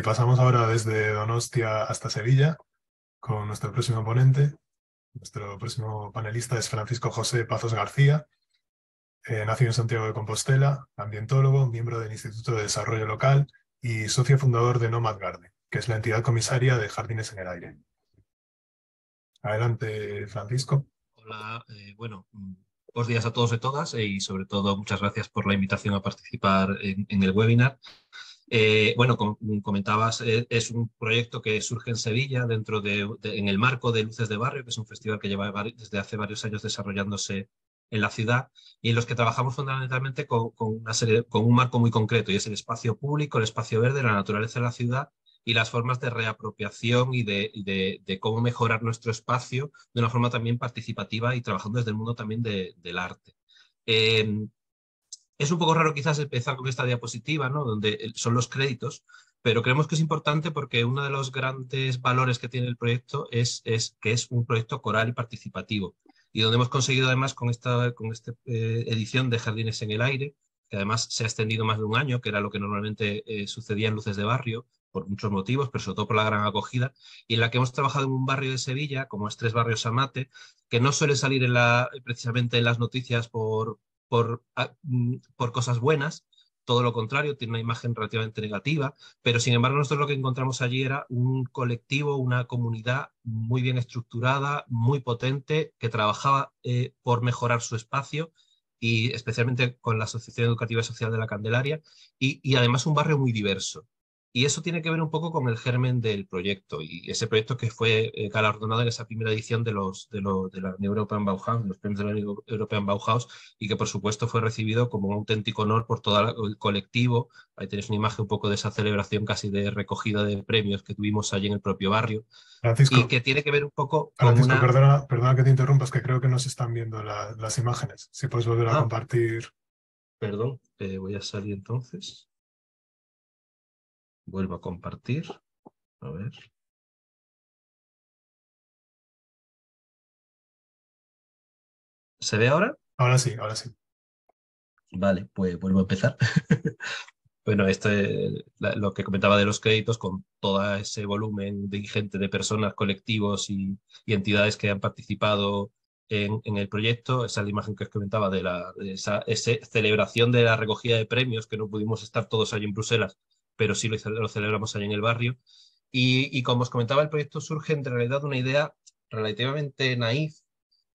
y eh, pasamos ahora desde Donostia hasta Sevilla con nuestro próximo ponente. Nuestro próximo panelista es Francisco José Pazos García, eh, nacido en Santiago de Compostela, ambientólogo, miembro del Instituto de Desarrollo Local y socio fundador de Nomad Garden, que es la entidad comisaria de Jardines en el Aire. Adelante, Francisco. Hola, eh, bueno, mm, buenos días a todos y todas y sobre todo muchas gracias por la invitación a participar en el webinar. Eh, bueno, como comentabas, eh, es un proyecto que surge en Sevilla dentro de, en el marco de Luces de Barrio, que es un festival que lleva desde hace varios años desarrollándose en la ciudad y en los que trabajamos fundamentalmente con, una con un marco muy concreto y es el espacio público, el espacio verde, la naturaleza de la ciudad y las formas de reapropiación y de, cómo mejorar nuestro espacio de una forma también participativa y trabajando desde el mundo también del arte. Eh, es un poco raro quizás empezar con esta diapositiva, ¿no? donde eh, son los créditos, pero creemos que es importante porque uno de los grandes valores que tiene el proyecto es, es que es un proyecto coral y participativo. Y donde hemos conseguido además con esta, con este, eh, edición de Jardines en el Aire, que además se ha extendido más de un año, que era lo que normalmente eh, sucedía en Luces de Barrio, por muchos motivos, pero sobre todo por la gran acogida, y en la que hemos trabajado en un barrio de Sevilla, como es Tres Barrios Amate, que no suele salir precisamente en las noticias por, por, ah, mm, por cosas buenas, todo lo contrario, tiene una imagen relativamente negativa, pero sin embargo nosotros lo que encontramos allí era un colectivo, una comunidad muy bien estructurada, muy potente, que trabajaba eh, por mejorar su espacio y especialmente con la Asociación Educativa Social de la Candelaria y además un barrio muy diverso. Y eso tiene que ver un poco con el germen del proyecto y ese proyecto que fue eh, galardonado en esa primera edición de los de, de la European Bauhaus, los de la European Bauhaus y que por supuesto fue recibido como un auténtico honor por todo el colectivo. Ahí tenéis una imagen un poco de esa celebración casi de recogida de premios que tuvimos allí en el propio barrio. Francisco, y que tiene que ver un poco perdona, que te interrumpas, que creo que no se están viendo las imágenes. Si puedes volver a ah. compartir. Perdón, eh, voy a salir entonces. Vuelvo a compartir. A ver. ¿Se ve ahora? Ahora sí, ahora sí. Vale, pues vuelvo a empezar. bueno, este, lo que comentaba de los créditos, con todo ese volumen de gente, de personas, colectivos y, entidades que han participado en, el proyecto, esa es la imagen que os comentaba de, la, esa, esa, celebración de la recogida de premios, que no pudimos estar todos allí en Bruselas, pero sí lo, celebramos allí en el barrio. Y, como os comentaba, el proyecto surge en realidad de una idea relativamente naif,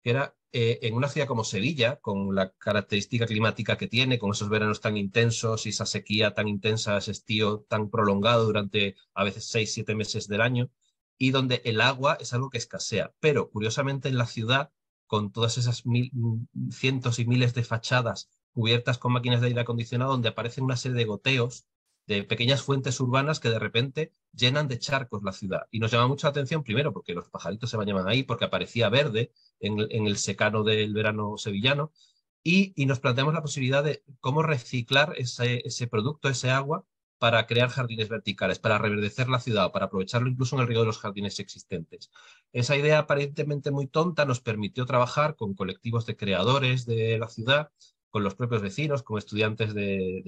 que era eh, en una ciudad como Sevilla, con la característica climática que tiene, con esos veranos tan intensos y esa sequía tan intensa, ese estío tan prolongado durante a veces seis, siete meses del año, y donde el agua es algo que escasea. Pero curiosamente en la ciudad, con todas esas mil, cientos y miles de fachadas cubiertas con máquinas de aire acondicionado, donde aparecen una serie de goteos pequeñas fuentes urbanas que de repente llenan de charcos la ciudad. Y nos llama mucha atención, primero, porque los pajaritos se bañaban ahí, porque aparecía verde en, el secano del verano sevillano, y, nos planteamos la posibilidad de cómo reciclar ese, ese, producto, ese agua, para crear jardines verticales, para reverdecer la ciudad, para aprovecharlo incluso en el río de los jardines existentes. Esa idea aparentemente muy tonta nos permitió trabajar con colectivos de creadores de la ciudad, con los propios vecinos, con estudiantes de,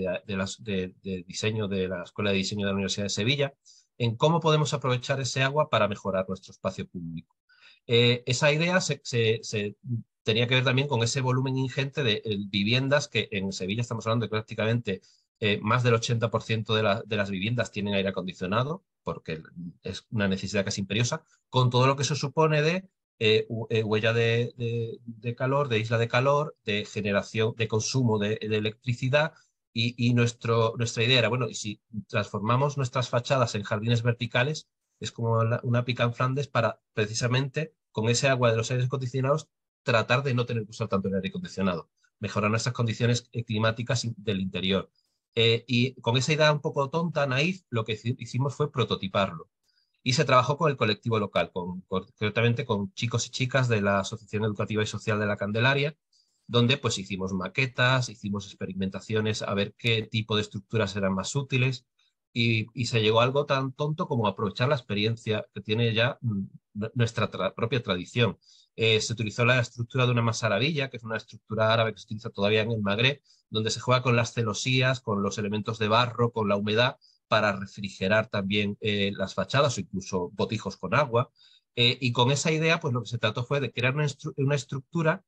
diseño de la Escuela de Diseño de la Universidad de Sevilla, en cómo podemos aprovechar ese agua para mejorar nuestro espacio público. Eh, esa idea se, tenía que ver también con ese volumen ingente de eh, viviendas que en Sevilla estamos hablando de prácticamente eh, más del 80% de, de, las viviendas tienen aire acondicionado, porque es una necesidad casi imperiosa, con todo lo que se supone de eh, eh, huella de, calor, de isla de calor, de generación, de consumo de, electricidad. Y, nuestra idea era, bueno, y si transformamos nuestras fachadas en jardines verticales, es como una pica en Flandes para precisamente con ese agua de los aires acondicionados tratar de no tener que usar tanto el aire acondicionado, mejorar nuestras condiciones eh, climáticas del interior. y con esa idea un poco tonta, naif, lo que hicimos fue prototiparlo y se trabajó con el colectivo local, concretamente con chicos y chicas de la Asociación Educativa y Social de la Candelaria, donde pues hicimos maquetas, hicimos experimentaciones a ver qué tipo de estructuras eran más útiles y, se llegó a algo tan tonto como aprovechar la experiencia que tiene ya mm, nuestra propia tradición. Eh, se utilizó la estructura de una masaravilla, que es una estructura árabe que se utiliza todavía en el Magreb, donde se juega con las celosías, con los elementos de barro, con la humedad, para refrigerar también eh, las fachadas o incluso botijos con agua. Eh, y con esa idea, pues lo que se trató fue de crear una, estructura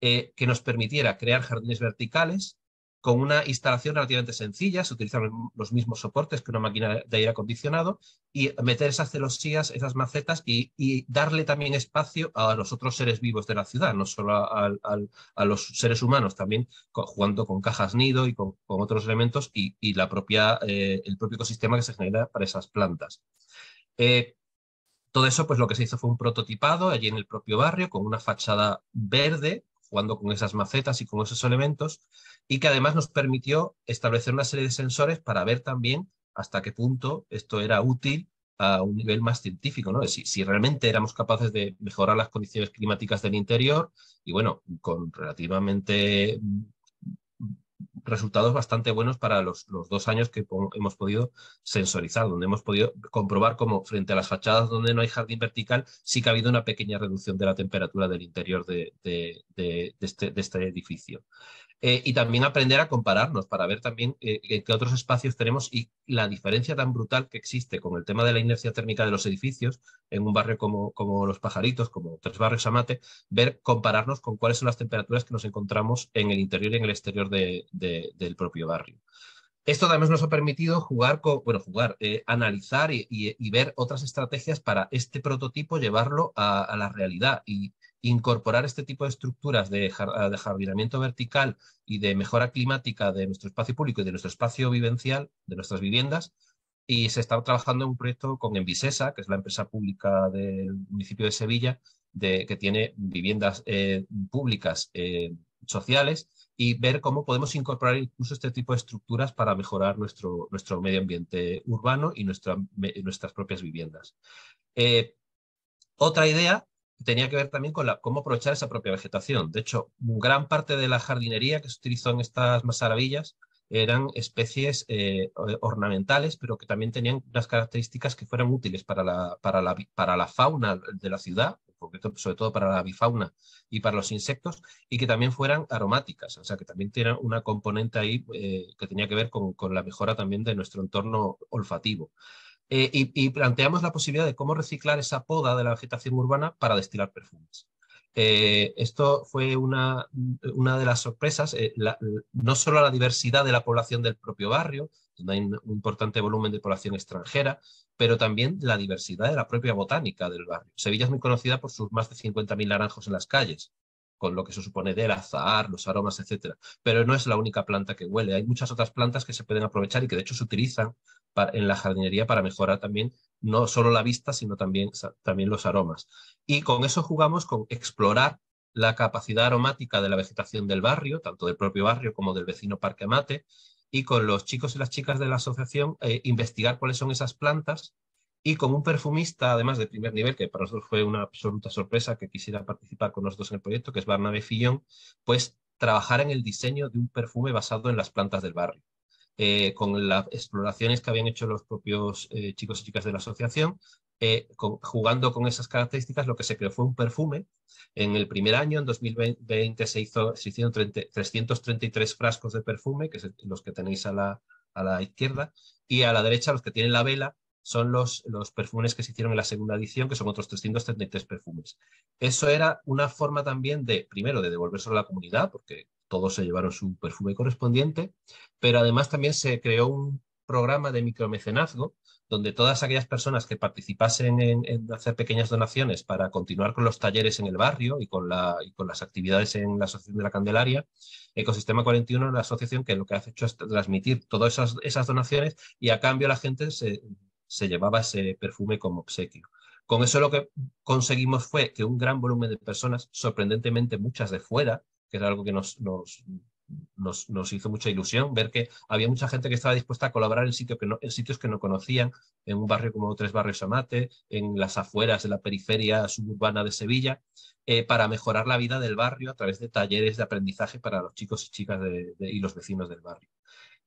eh, que nos permitiera crear jardines verticales con una instalación relativamente sencilla, se utilizan los mismos soportes que una máquina de aire acondicionado y meter esas celosías, esas macetas y, darle también espacio a los otros seres vivos de la ciudad, no solo a, los seres humanos, también jugando con cajas nido y con, otros elementos y, eh, el propio ecosistema que se genera para esas plantas. Eh, todo eso, pues lo que se hizo fue un prototipado allí en el propio barrio con una fachada verde jugando con esas macetas y con esos elementos, y que además nos permitió establecer una serie de sensores para ver también hasta qué punto esto era útil a un nivel más científico, ¿no? si, realmente éramos capaces de mejorar las condiciones climáticas del interior y bueno, con relativamente resultados bastante buenos para los, dos años que hemos podido sensorizar, donde hemos podido comprobar cómo frente a las fachadas donde no hay jardín vertical sí que ha habido una pequeña reducción de la temperatura del interior de, este, este, edificio. Eh, y también aprender a compararnos para ver también eh, qué otros espacios tenemos y la diferencia tan brutal que existe con el tema de la inercia térmica de los edificios en un barrio como, como Los Pajaritos, como Tres Barrios Amate, ver, compararnos con cuáles son las temperaturas que nos encontramos en el interior y en el exterior del propio barrio. Esto también nos ha permitido jugar, con, bueno, jugar, eh, analizar y, ver otras estrategias para este prototipo, llevarlo a, a la realidad y, incorporar este tipo de estructuras de, jardinamiento vertical y de mejora climática de nuestro espacio público y de nuestro espacio vivencial, de nuestras viviendas, y se está trabajando en un proyecto con Envisesa, que es la empresa pública del municipio de Sevilla, de, que tiene viviendas eh, públicas eh, sociales, y ver cómo podemos incorporar incluso este tipo de estructuras para mejorar nuestro, nuestro medio ambiente urbano y nuestras propias viviendas. Eh, otra idea tenía que ver también con la, cómo aprovechar esa propia vegetación. De hecho, gran parte de la jardinería que se utilizó en estas maravillas eran especies eh, ornamentales, pero que también tenían unas características que fueran útiles para la, para la, fauna de la ciudad, sobre todo para la bifauna y para los insectos, y que también fueran aromáticas, o sea, que también tenían una componente ahí eh, que tenía que ver con, con, la mejora también de nuestro entorno olfativo. Eh, y, planteamos la posibilidad de cómo reciclar esa poda de la vegetación urbana para destilar perfumes. Eh, esto fue una, de las sorpresas, eh, no solo la diversidad de la población del propio barrio, donde hay un importante volumen de población extranjera, pero también la diversidad de la propia botánica del barrio. Sevilla es muy conocida por sus más de 50.000 naranjos en las calles con lo que se supone del azahar, los aromas, etc. Pero no es la única planta que huele. Hay muchas otras plantas que se pueden aprovechar y que de hecho se utilizan en la jardinería para mejorar también no solo la vista, sino también, también los aromas. Y con eso jugamos con explorar la capacidad aromática de la vegetación del barrio, tanto del propio barrio como del vecino Parque Amate, y con los chicos y las chicas de la asociación eh, investigar cuáles son esas plantas y como un perfumista, además de primer nivel, que para nosotros fue una absoluta sorpresa que quisiera participar con nosotros en el proyecto, que es Barnabé Fillón, pues trabajar en el diseño de un perfume basado en las plantas del barrio. Eh, con las exploraciones que habían hecho los propios eh, chicos y chicas de la asociación, eh, jugando con esas características, lo que se creó fue un perfume. En el primer año, en 2020, se, hizo, hicieron 333 frascos de perfume, que son los que tenéis a la, a la izquierda, y a la derecha los que tienen la vela, son los, los perfumes que se hicieron en la segunda edición, que son otros 333 perfumes. Eso era una forma también de, primero, de devolverse a la comunidad, porque todos se llevaron su perfume correspondiente, pero además también se creó un programa de micromecenazgo, donde todas aquellas personas que participasen en, hacer pequeñas donaciones para continuar con los talleres en el barrio y con, la, y con las actividades en la Asociación de la Candelaria, Ecosistema 41 la asociación que lo que ha hecho es transmitir todas esas, esas donaciones y a cambio la gente se se llevaba ese perfume como obsequio. Con eso lo que conseguimos fue que un gran volumen de personas, sorprendentemente muchas de fuera, que era algo que nos, nos, hizo mucha ilusión, ver que había mucha gente que estaba dispuesta a colaborar en, que no, en sitios que no conocían, en un barrio como Tres Barrios Amate, en las afueras de la periferia suburbana de Sevilla, eh, para mejorar la vida del barrio a través de talleres de aprendizaje para los chicos y chicas y los vecinos del barrio.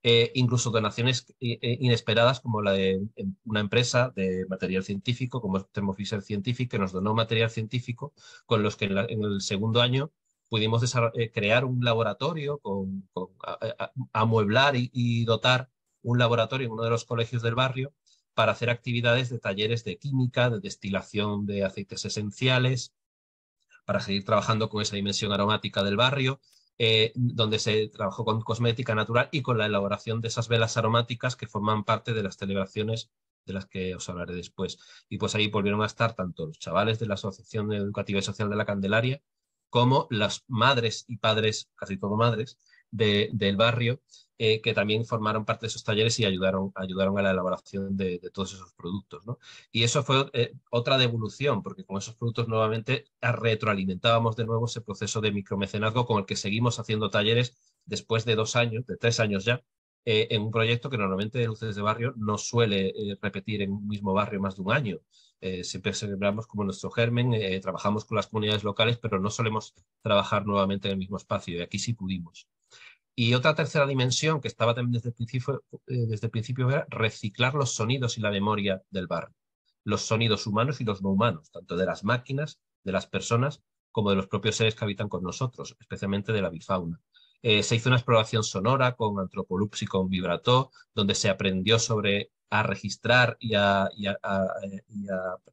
Eh, incluso donaciones eh, eh, inesperadas como la de em, una empresa de material científico, como Thermo Fisher Scientific, que nos donó material científico con los que en, el segundo año pudimos crear un laboratorio, con, amueblar y, dotar un laboratorio en uno de los colegios del barrio para hacer actividades de talleres de química, de destilación de aceites esenciales, para seguir trabajando con esa dimensión aromática del barrio, eh, donde se trabajó con cosmética natural y con la elaboración de esas velas aromáticas que forman parte de las celebraciones de las que os hablaré después. Y pues ahí volvieron a estar tanto los chavales de la Asociación Educativa y Social de la Candelaria como las madres y padres, casi todo madres, del barrio, eh, que también formaron parte de esos talleres y ayudaron, ayudaron a la elaboración de, todos esos productos. Y eso fue eh, otra devolución, porque con esos productos nuevamente retroalimentábamos de nuevo ese proceso de micromecenazgo con el que seguimos haciendo talleres después de dos años, de tres años ya, eh, en un proyecto que normalmente Luces de Barrio no suele repetir en un mismo barrio más de un año. siempre celebramos como nuestro germen, trabajamos con las comunidades locales, pero no solemos trabajar nuevamente en el mismo espacio y aquí sí pudimos. Y otra tercera dimensión que estaba también desde el principio, eh, desde el principio era reciclar los sonidos y la memoria del barrio, los sonidos humanos y los no humanos, tanto de las máquinas, de las personas, como de los propios seres que habitan con nosotros, especialmente de la bifauna. Eh, se hizo una exploración sonora con Antropolups y con Vibrato, donde se aprendió sobre a registrar eh, y a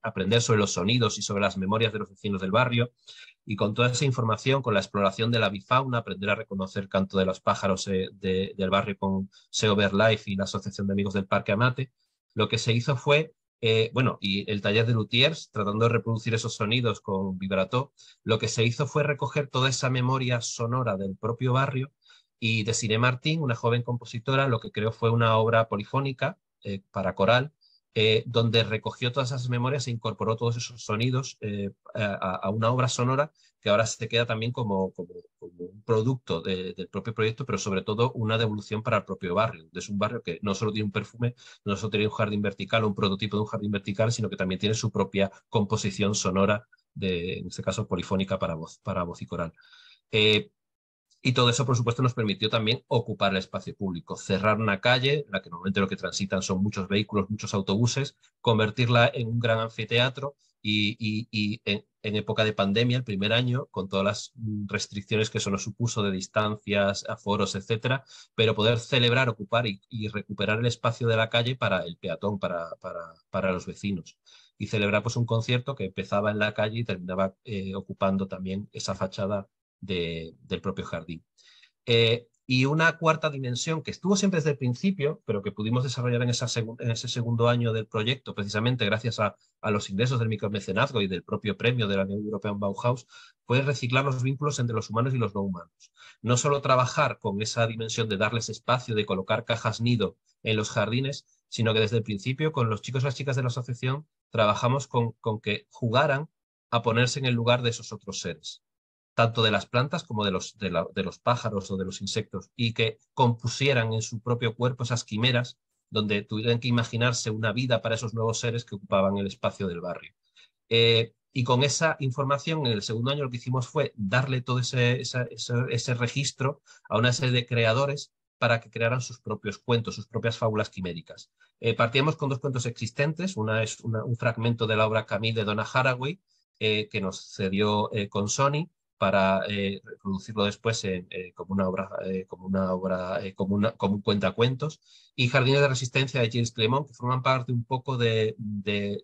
aprender sobre los sonidos y sobre las memorias de los vecinos del barrio y con toda esa información, con la exploración de la bifauna, aprender a reconocer canto de los pájaros eh, del barrio con Seover Life y la Asociación de Amigos del Parque Amate, lo que se hizo fue, eh, bueno, y el taller de Luthiers, tratando de reproducir esos sonidos con vibrato, lo que se hizo fue recoger toda esa memoria sonora del propio barrio y de Cine Martín, una joven compositora, lo que creó fue una obra polifónica eh, para coral, eh, donde recogió todas esas memorias e incorporó todos esos sonidos eh, a, una obra sonora que ahora se queda también como, como, un producto del propio proyecto, pero sobre todo una devolución para el propio barrio. Es un barrio que no solo tiene un perfume, no solo tiene un jardín vertical o un prototipo de un jardín vertical, sino que también tiene su propia composición sonora, de, en este caso polifónica para voz, para voz y coral. Eh, y todo eso, por supuesto, nos permitió también ocupar el espacio público, cerrar una calle, la que normalmente lo que transitan son muchos vehículos, muchos autobuses, convertirla en un gran anfiteatro y, en, época de pandemia, el primer año, con todas las restricciones que eso nos supuso de distancias, aforos, etcétera, pero poder celebrar, ocupar y, recuperar el espacio de la calle para el peatón, para, para, los vecinos y celebrar pues, un concierto que empezaba en la calle y terminaba eh, ocupando también esa fachada del propio jardín. Eh, y una cuarta dimensión que estuvo siempre desde el principio, pero que pudimos desarrollar en, ese segundo año del proyecto, precisamente gracias a, los ingresos del micromecenazgo y del propio premio de la Europea European Bauhaus, fue reciclar los vínculos entre los humanos y los no humanos. No solo trabajar con esa dimensión de darles espacio, de colocar cajas nido en los jardines, sino que desde el principio con los chicos y las chicas de la asociación trabajamos con que jugaran a ponerse en el lugar de esos otros seres tanto de las plantas como de los, de, los pájaros o de los insectos, y que compusieran en su propio cuerpo esas quimeras donde tuvieran que imaginarse una vida para esos nuevos seres que ocupaban el espacio del barrio. Eh, y con esa información, en el segundo año lo que hicimos fue darle todo ese, registro a una serie de creadores para que crearan sus propios cuentos, sus propias fábulas quiméricas. Eh, partíamos con dos cuentos existentes, una es un fragmento de la obra Camille de Donna Haraway, eh, que nos cedió con Sony, para eh, reproducirlo después eh, como una obra, eh, como, una obra como, un cuentacuentos, y Jardines de Resistencia de Gilles Clément, que forman parte un poco de,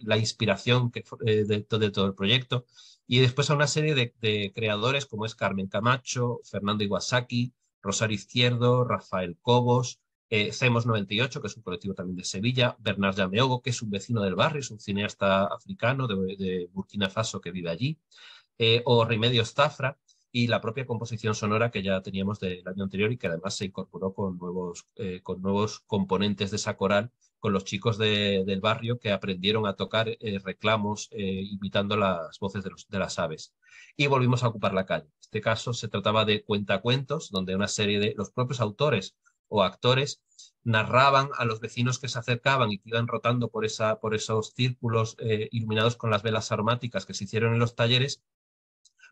la inspiración que, de, todo el proyecto, y después a una serie de, creadores como es Carmen Camacho, Fernando Iwasaki, Rosario Izquierdo, Rafael Cobos, CEMOS 98, que es un colectivo también de Sevilla, Bernard Llameogo, que es un vecino del barrio, es un cineasta africano de Burkina Faso que vive allí, eh, o Remedios Zafra y la propia composición sonora que ya teníamos del año anterior y que además se incorporó con nuevos, eh, con nuevos componentes de esa coral, con los chicos del barrio que aprendieron a tocar eh, reclamos imitando las voces de, las aves. Y volvimos a ocupar la calle. En este caso se trataba de cuentacuentos, donde una serie de los propios autores o actores narraban a los vecinos que se acercaban y que iban rotando por, esa, por esos círculos iluminados con las velas aromáticas que se hicieron en los talleres,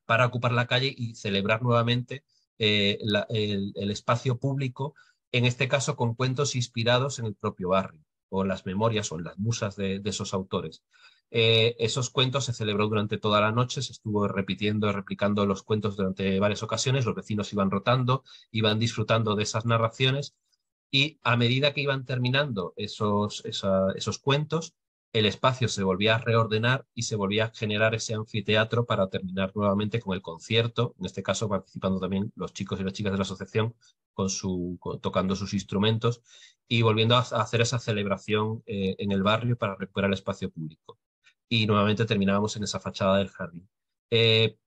para ocupar la calle y celebrar nuevamente eh, el, espacio público, en este caso con cuentos inspirados en el propio barrio, o las memorias o las musas de, esos autores. Eh, esos cuentos se celebró durante toda la noche, se estuvo repitiendo, replicando los cuentos durante varias ocasiones, los vecinos iban rotando, iban disfrutando de esas narraciones y a medida que iban terminando esos cuentos, el espacio se volvía a reordenar y se volvía a generar ese anfiteatro para terminar nuevamente con el concierto, en este caso participando también los chicos y las chicas de la asociación con su, tocando sus instrumentos y volviendo a, hacer esa celebración eh, en el barrio para recuperar el espacio público. Y nuevamente terminábamos en esa fachada del jardín. Eh,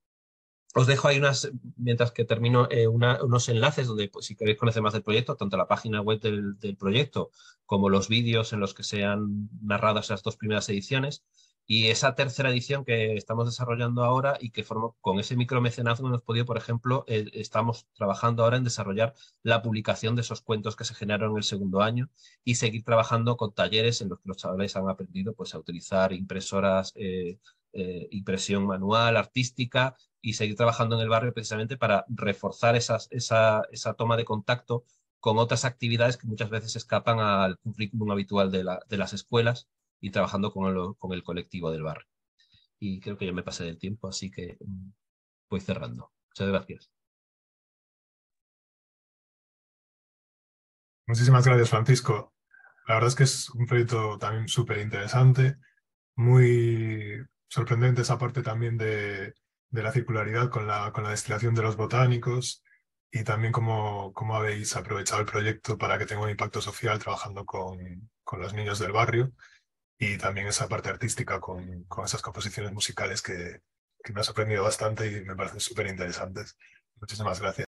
os dejo ahí unas, mientras que termino, eh, unos enlaces donde pues, si queréis conocer más del proyecto, tanto la página web del, proyecto como los vídeos en los que se han narrado esas dos primeras ediciones. Y esa tercera edición que estamos desarrollando ahora y que formo, con ese micromecenazgo hemos podido, por ejemplo, eh, estamos trabajando ahora en desarrollar la publicación de esos cuentos que se generaron en el segundo año y seguir trabajando con talleres en los que los chavales han aprendido pues, a utilizar impresoras eh, eh, impresión manual, artística, y seguir trabajando en el barrio precisamente para reforzar esa, toma de contacto con otras actividades que muchas veces escapan al currículum habitual de, las escuelas y trabajando con el, con el colectivo del barrio. Y creo que ya me pasé del tiempo, así que mm, voy cerrando. Muchas gracias. Muchísimas gracias, Francisco. La verdad es que es un proyecto también súper interesante, muy sorprendente esa parte también de, la circularidad con la, con la, destilación de los botánicos y también cómo, habéis aprovechado el proyecto para que tenga un impacto social trabajando con, con los niños del barrio y también esa parte artística con, con esas composiciones musicales que, que me ha sorprendido bastante y me parecen súper interesantes. Muchísimas gracias.